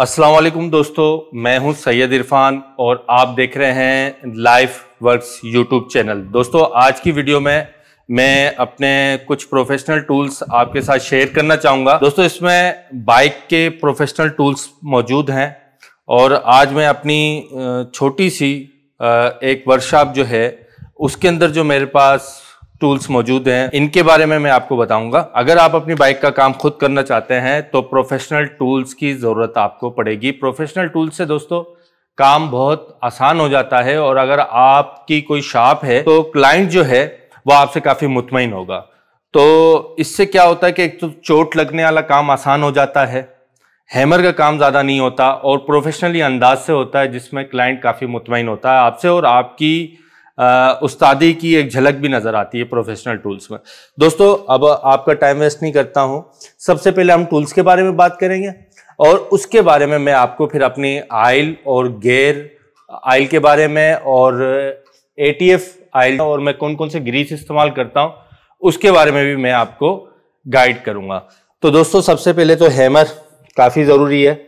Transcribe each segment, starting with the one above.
अस्सलाम वालेकुम दोस्तों मैं हूं सैयद इरफान और आप देख रहे हैं लाइफ वर्क्स यूट्यूब चैनल दोस्तों आज की वीडियो में मैं अपने कुछ प्रोफेशनल टूल्स आपके साथ शेयर करना चाहूँगा दोस्तों इसमें बाइक के प्रोफेशनल टूल्स मौजूद हैं और आज मैं अपनी छोटी सी एक वर्कशॉप जो है उसके अंदर जो मेरे पास टूल्स मौजूद हैं इनके बारे में मैं आपको बताऊंगा अगर आप अपनी बाइक का काम खुद करना चाहते हैं तो प्रोफेशनल टूल्स की ज़रूरत आपको पड़ेगी प्रोफेशनल टूल्स से दोस्तों काम बहुत आसान हो जाता है और अगर आपकी कोई शॉप है तो क्लाइंट जो है वो आपसे काफ़ी मुतमिन होगा तो इससे क्या होता है कि एक तो चोट लगने वाला काम आसान हो जाता है हैमर का काम ज़्यादा नहीं होता और प्रोफेशनली अंदाज से होता है जिसमें क्लाइंट काफ़ी मुतमिन होता है आपसे और आपकी उस्तादी की एक झलक भी नज़र आती है प्रोफेशनल टूल्स में दोस्तों अब आपका टाइम वेस्ट नहीं करता हूँ सबसे पहले हम टूल्स के बारे में बात करेंगे और उसके बारे में मैं आपको फिर अपनी आयल और गेयर आयल के बारे में और ए टी एफ आयल और मैं कौन कौन से ग्रीस इस्तेमाल करता हूँ उसके बारे में भी मैं आपको गाइड करूँगा तो दोस्तों सबसे पहले तो हैमर काफ़ी ज़रूरी है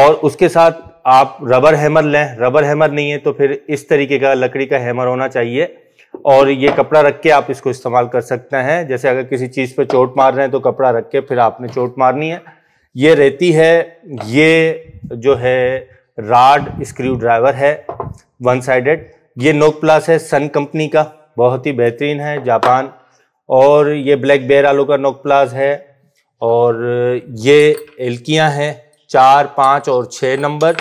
और उसके साथ आप रबर हैमर लें रबर हैमर नहीं है तो फिर इस तरीके का लकड़ी का हैमर होना चाहिए और ये कपड़ा रख के आप इसको इस्तेमाल कर सकते हैं जैसे अगर किसी चीज़ पे चोट मार रहे हैं तो कपड़ा रख के फिर आपने चोट मारनी है ये रहती है ये जो है राड स्क्रू ड्राइवर है वन साइडेड ये नोक प्लास है सन कंपनी का बहुत ही बेहतरीन है जापान और ये ब्लैक बेयर आलू का नोक प्लास है और ये एल्कियाँ हैं चार पाँच और छः नंबर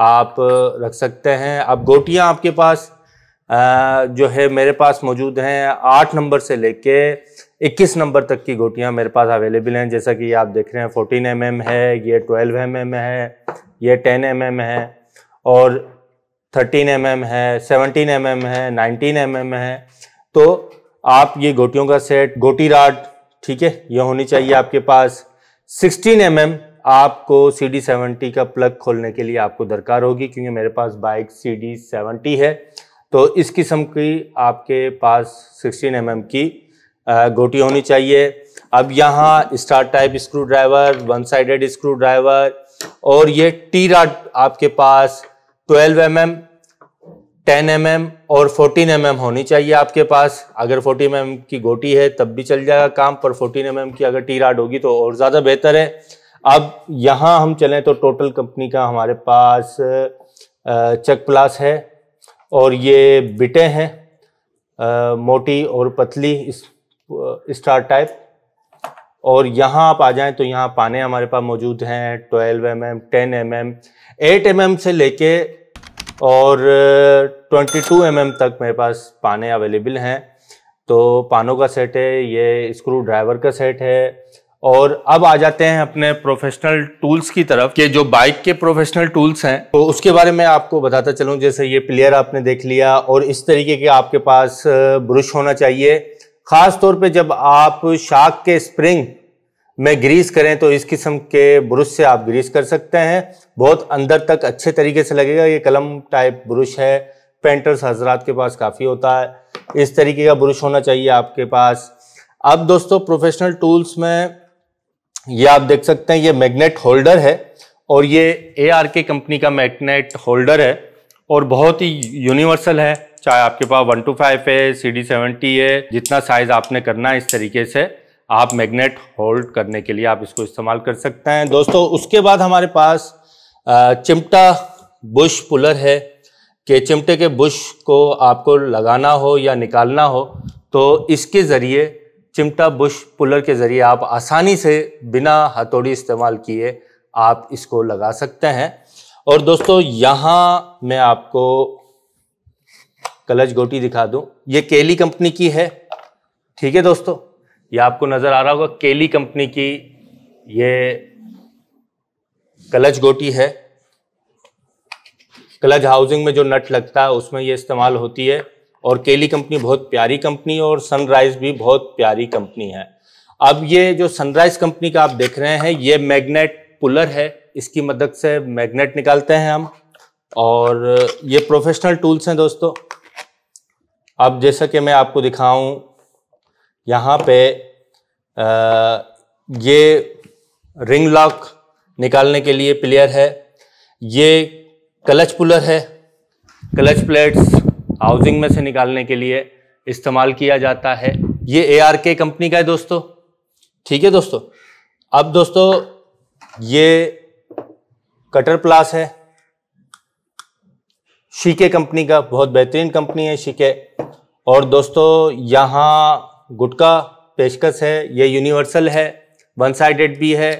आप रख सकते हैं अब गोटियाँ आपके पास जो है मेरे पास मौजूद हैं आठ नंबर से लेके इक्कीस नंबर तक की गोटियाँ मेरे पास अवेलेबल हैं जैसा कि आप देख रहे हैं फोर्टीन एम mm है ये ट्वेल्व एम mm है ये टेन एम mm है और थर्टीन एम mm है सेवनटीन एम mm है नाइनटीन एम mm है तो आप ये गोटियों का सेट गोटी राड ठीक है ये होनी चाहिए आपके पास सिक्सटीन एम mm आपको सी डी सेवेंटी का प्लग खोलने के लिए आपको दरकार होगी क्योंकि मेरे पास बाइक सी डी सेवेंटी है तो इस किस्म की आपके पास सिक्सटीन एम एम की गोटी होनी चाहिए अब यहाँ star type screwdriver one sided screwdriver और ये टी राड आपके पास twelve M M ten M M और फोर्टीन एम एम होनी चाहिए आपके पास अगर फोर्टीन एम एम की गोटी है तब भी चल जाएगा काम पर फोर्टीन एम एम की अगर टी राड होगी तो और ज़्यादा बेहतर है अब यहाँ हम चलें तो टोटल कंपनी का हमारे पास चक प्लास है और ये बिटे हैं मोटी और पतली इस स्टार टाइप और यहाँ आप आ जाएं तो यहाँ पाने हमारे पास मौजूद हैं 12 M M ten M M eight M M से लेके और 22 एम mm तक मेरे पास पाने अवेलेबल हैं तो पानों का सेट है ये स्क्रू ड्राइवर का सेट है और अब आ जाते हैं अपने प्रोफेशनल टूल्स की तरफ कि जो बाइक के प्रोफेशनल टूल्स हैं तो उसके बारे में आपको बताता चलूँ जैसे ये प्लेयर आपने देख लिया और इस तरीके के आपके पास ब्रश होना चाहिए ख़ास तौर पे जब आप शाक के स्प्रिंग में ग्रीस करें तो इस किस्म के ब्रश से आप ग्रीस कर सकते हैं बहुत अंदर तक अच्छे तरीके से लगेगा ये कलम टाइप ब्रश है पेंटर्स हजरात के पास काफ़ी होता है इस तरीके का ब्रश होना चाहिए आपके पास अब दोस्तों प्रोफेशनल टूल्स में ये आप देख सकते हैं ये मैग्नेट होल्डर है और ये ए आर के कंपनी का मैग्नेट होल्डर है और बहुत ही यूनिवर्सल है चाहे आपके पास वन टू फाइव है सी डी सेवेंटी है जितना साइज आपने करना है इस तरीके से आप मैग्नेट होल्ड करने के लिए आप इसको इस्तेमाल कर सकते हैं दोस्तों उसके बाद हमारे पास चिमटा बुश पुलर है कि चिमटे के बुश को आपको लगाना हो या निकालना हो तो इसके ज़रिए चिमटा बुश पुलर के ज़रिए आप आसानी से बिना हथौड़ी इस्तेमाल किए आप इसको लगा सकते हैं और दोस्तों यहाँ मैं आपको कलच गोटी दिखा दूँ ये केली कंपनी की है ठीक है दोस्तों ये आपको नज़र आ रहा होगा केली कंपनी की ये कलच गोटी है क्लच हाउसिंग में जो नट लगता है उसमें ये इस्तेमाल होती है और केली कंपनी बहुत प्यारी कंपनी और सनराइज भी बहुत प्यारी कंपनी है अब ये जो सनराइज कंपनी का आप देख रहे हैं ये मैग्नेट पुलर है इसकी मदद से मैग्नेट निकालते हैं हम और ये प्रोफेशनल टूल्स हैं दोस्तों अब जैसा कि मैं आपको दिखाऊं यहाँ पे आ, ये रिंग लॉक निकालने के लिए प्लेयर है ये क्लच पुलर है क्लच प्लेट्स हाउसिंग में से निकालने के लिए इस्तेमाल किया जाता है ये ए आर के कंपनी का है दोस्तों ठीक है दोस्तों अब दोस्तों ये कटर प्लास है शीके कंपनी का बहुत बेहतरीन कंपनी है शीके और दोस्तों यहाँ गुटका पेशकश है ये यूनिवर्सल है वन साइडेड भी है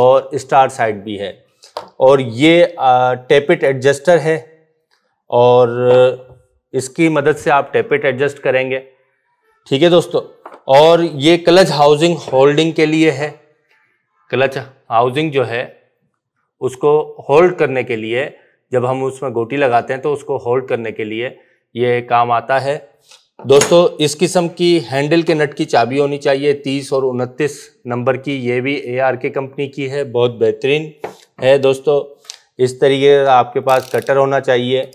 और स्टार साइड भी है और ये टेपिट एडजस्टर है और इसकी मदद से आप टेपेट एडजस्ट करेंगे ठीक है दोस्तों और ये क्लच हाउसिंग होल्डिंग के लिए है क्लच हाउसिंग जो है उसको होल्ड करने के लिए जब हम उसमें गोटी लगाते हैं तो उसको होल्ड करने के लिए ये काम आता है दोस्तों इस किस्म की हैंडल के नट की चाबी होनी चाहिए तीस और उनतीस नंबर की ये भी ए आर के कंपनी की है बहुत बेहतरीन है दोस्तों इस तरीके का आपके पास कटर होना चाहिए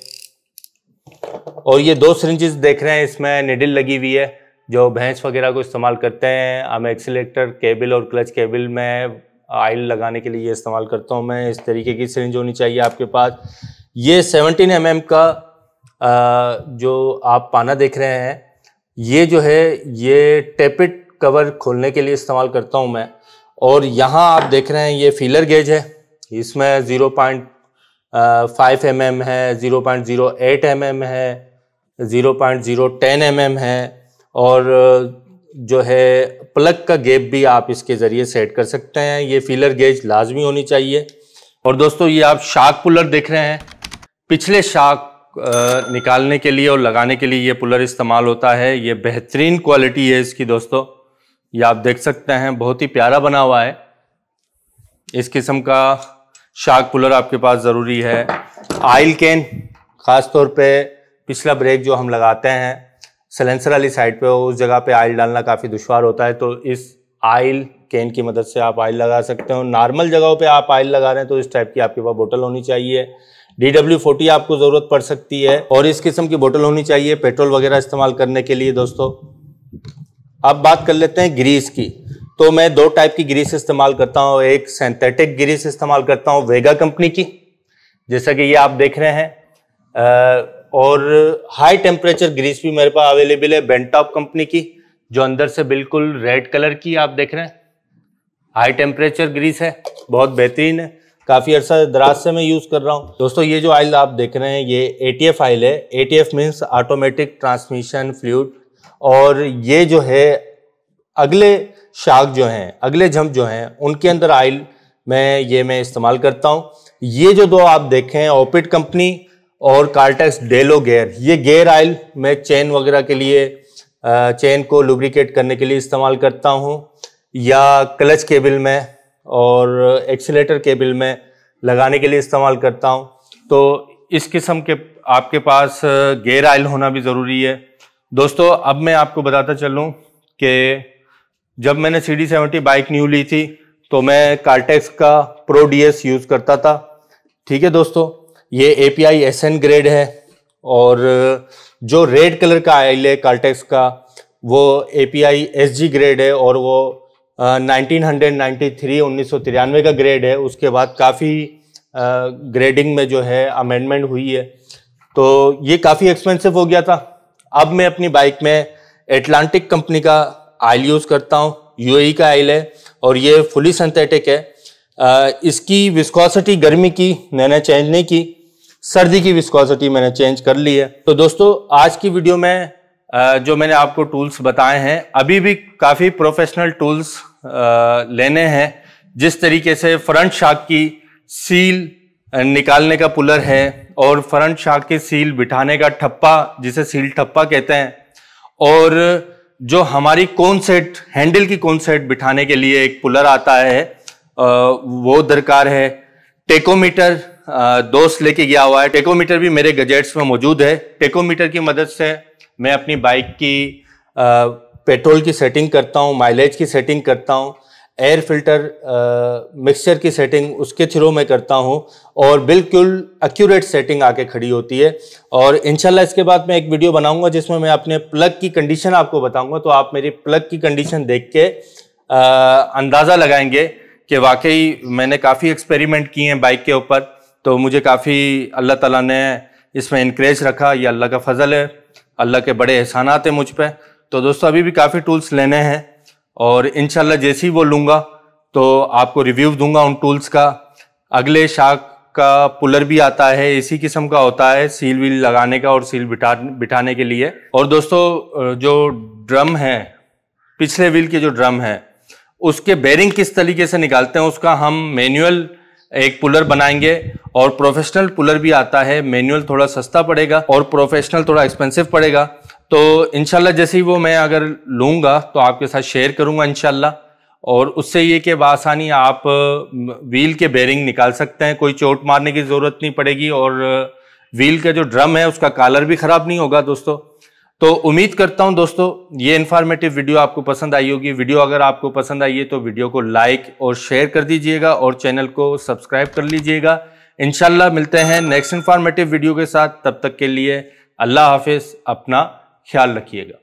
और ये दो सिरिंजेस देख रहे हैं इसमें निडिल लगी हुई है जो भैंस वगैरह को इस्तेमाल करते हैं हम एक्सीटर केबल और क्लच केबल में आयल लगाने के लिए ये इस्तेमाल करता हूँ मैं इस तरीके की सिरिंज होनी चाहिए आपके पास ये 17 एम mm का जो आप पाना देख रहे हैं ये जो है ये टेपिट कवर खोलने के लिए इस्तेमाल करता हूँ मैं और यहाँ आप देख रहे हैं ये फीलर गेज है इसमें zero point five M M है zero point zero eight M M है zero point zero ten M M है और जो है प्लग का गेप भी आप इसके ज़रिए सेट कर सकते हैं ये फीलर गेज लाजमी होनी चाहिए और दोस्तों ये आप शार्क पुलर देख रहे हैं पिछले शार्क निकालने के लिए और लगाने के लिए ये पुलर इस्तेमाल होता है ये बेहतरीन क्वालिटी है इसकी दोस्तों ये आप देख सकते हैं बहुत ही प्यारा बना हुआ है इस किस्म का शार्क पुलर आपके पास ज़रूरी है आयल कैन ख़ास तौर पर पिछला ब्रेक जो हम लगाते हैं सलेंसर वाली साइड पे उस जगह पे आयल डालना काफ़ी दुश्वार होता है तो इस आयल केन की मदद से आप आयल लगा सकते हो नॉर्मल जगहों पे आप आयल लगा रहे हैं तो इस टाइप की आपके पास बोतल होनी चाहिए डी डब्ल्यू फोर्टी आपको ज़रूरत पड़ सकती है और इस किस्म की बोतल होनी चाहिए पेट्रोल वगैरह इस्तेमाल करने के लिए दोस्तों अब बात कर लेते हैं ग्रीस की तो मैं दो टाइप की ग्रीस इस्तेमाल करता हूँ एक सेंथेटिक ग्रीस इस्तेमाल करता हूँ वेगा कंपनी की जैसा कि ये आप देख रहे हैं और हाई टेम्परेचर ग्रीस भी मेरे पास अवेलेबल है बेंटॉप कंपनी की जो अंदर से बिल्कुल रेड कलर की आप देख रहे हैं हाई टेम्परेचर ग्रीस है बहुत बेहतरीन है काफ़ी अर्सा दराज से मैं यूज़ कर रहा हूँ दोस्तों ये जो आयल आप देख रहे हैं ये ए टी एफ आयल है A T F means automatic transmission fluid और ये जो है अगले शाक जो हैं अगले झम्प जो हैं उनके अंदर आयल मैं ये मैं इस्तेमाल करता हूँ ये जो दो आप देखें ओपिट कंपनी और कार्टेक्स डेलो गेयर ये गेयर आयल मैं चेन वगैरह के लिए चेन को लुब्रिकेट करने के लिए इस्तेमाल करता हूँ या क्लच केबल में और एक्सीटर केबल में लगाने के लिए इस्तेमाल करता हूँ तो इस किस्म के आपके पास गेयर आयल होना भी ज़रूरी है दोस्तों अब मैं आपको बताता चलूँ कि जब मैंने C D seventy bike new ली थी तो मैं कार्टेक्स का प्रो डी एस यूज़ करता था ठीक है दोस्तों ये एपीआई एसएन ग्रेड है और जो रेड कलर का आयल है कार्टेक्स का वो एपीआई एसजी ग्रेड है और वो सौ 1993 का ग्रेड है उसके बाद काफ़ी ग्रेडिंग में जो है अमेंडमेंट हुई है तो ये काफ़ी एक्सपेंसिव हो गया था अब मैं अपनी बाइक में एटलांटिक कंपनी का आयल यूज़ करता हूँ यूएई e का आयल है और ये फुली सिंथेटिक है इसकी विस्कोसिटी गर्मी की मैंने चेंज नहीं की सर्दी की विस्कोसिटी मैंने चेंज कर ली है तो दोस्तों आज की वीडियो में जो मैंने आपको टूल्स बताए हैं अभी भी काफ़ी प्रोफेशनल टूल्स लेने हैं जिस तरीके से फ्रंट शाख की सील निकालने का पुलर है और फ्रंट शाख की सील बिठाने का ठप्पा जिसे सील ठप्पा कहते हैं और जो हमारी कौन सेट हैंडल की कौन सेट बिठाने के लिए एक पुलर आता है वो दरकार है टेकोमीटर दोस्त लेके गया हुआ है टेकोमीटर भी मेरे गजेट्स में मौजूद है टेकोमीटर की मदद से मैं अपनी बाइक की पेट्रोल की सेटिंग करता हूँ माइलेज की सेटिंग करता हूँ एयर फिल्टर मिक्सचर की सेटिंग उसके थ्रू मैं करता हूँ और बिल्कुल एक्यूरेट सेटिंग आके खड़ी होती है और इनशाला इसके बाद मैं एक वीडियो बनाऊंगा जिसमें मैं अपने प्लग की कंडीशन आपको बताऊंगा तो आप मेरी प्लग की कंडीशन देख के अंदाज़ा लगाएंगे कि वाकई मैंने काफ़ी एक्सपेरिमेंट किए हैं बाइक के ऊपर तो मुझे काफ़ी अल्लाह ताला ने इसमें इनक्रेज रखा ये अल्लाह का फ़ज़ल है अल्लाह के बड़े एहसानात हैं मुझ पर तो दोस्तों अभी भी काफ़ी टूल्स लेने हैं और इन जैसे ही वो लूँगा तो आपको रिव्यू दूंगा उन टूल्स का अगले शाख का पुलर भी आता है इसी किस्म का होता है सील वील लगाने का और सील बिठा बिठाने के लिए और दोस्तों जो ड्रम है पिछले व्हील के जो ड्रम है उसके बेरिंग किस तरीके से निकालते हैं उसका हम मैनुअल एक पुलर बनाएंगे और प्रोफेशनल पुलर भी आता है मैनुअल थोड़ा सस्ता पड़ेगा और प्रोफेशनल थोड़ा एक्सपेंसिव पड़ेगा तो इनशाला जैसे ही वो मैं अगर लूँगा तो आपके साथ शेयर करूँगा इनशाला और उससे ये कि बसानी आप व्हील के बेरिंग निकाल सकते हैं कोई चोट मारने की ज़रूरत नहीं पड़ेगी और व्हील का जो ड्रम है उसका कालर भी ख़राब नहीं होगा दोस्तों तो उम्मीद करता हूं दोस्तों ये इन्फॉर्मेटिव वीडियो आपको पसंद आई होगी वीडियो अगर आपको पसंद आई है तो वीडियो को लाइक और शेयर कर दीजिएगा और चैनल को सब्सक्राइब कर लीजिएगा इनशाला मिलते हैं नेक्स्ट इन्फॉर्मेटिव वीडियो के साथ तब तक के लिए अल्लाह हाफिज़ अपना ख्याल रखिएगा